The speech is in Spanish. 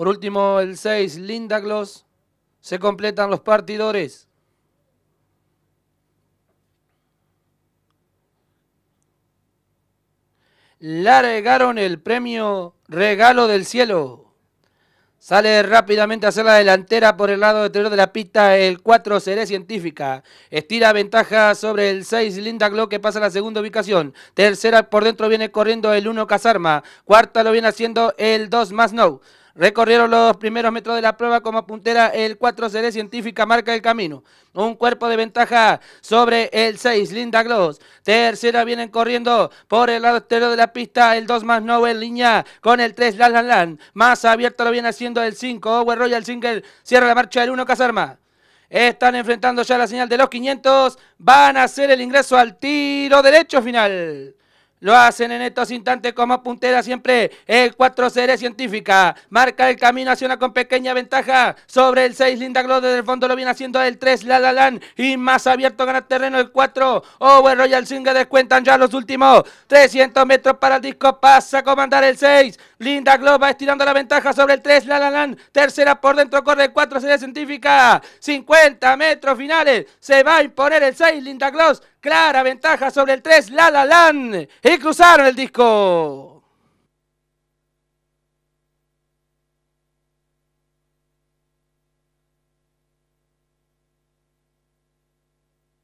Por último, el 6, Gloss. Se completan los partidores. Largaron el premio Regalo del Cielo. Sale rápidamente a hacer la delantera por el lado exterior de la pista el 4 Seré Científica. Estira ventaja sobre el 6 Linda que pasa a la segunda ubicación. Tercera por dentro viene corriendo el 1 Casarma. Cuarta lo viene haciendo el 2 Más No. Recorrieron los primeros metros de la prueba como puntera el 4 CD Científica marca el camino. Un cuerpo de ventaja sobre el 6 Linda Gloss. Tercera vienen corriendo por el lado exterior de la pista el 2 más 9 línea con el 3 Lan Lan Más abierto lo viene haciendo el 5 Over Royal Single. Cierra la marcha el 1 Casarma. Están enfrentando ya la señal de los 500. Van a hacer el ingreso al tiro derecho final. Lo hacen en estos instantes como puntera siempre el 4 Serie Científica. Marca el camino hacia una con pequeña ventaja sobre el 6 Linda Glow desde el fondo lo viene haciendo el 3 La La y más abierto gana terreno el 4 Over Royal Single descuentan ya los últimos 300 metros para el disco pasa a comandar el 6 Linda Glow va estirando la ventaja sobre el 3 La La tercera por dentro corre el 4 Serie Científica 50 metros finales se va a imponer el 6 Linda Gloss Clara ventaja sobre el 3, La La Y cruzaron el disco.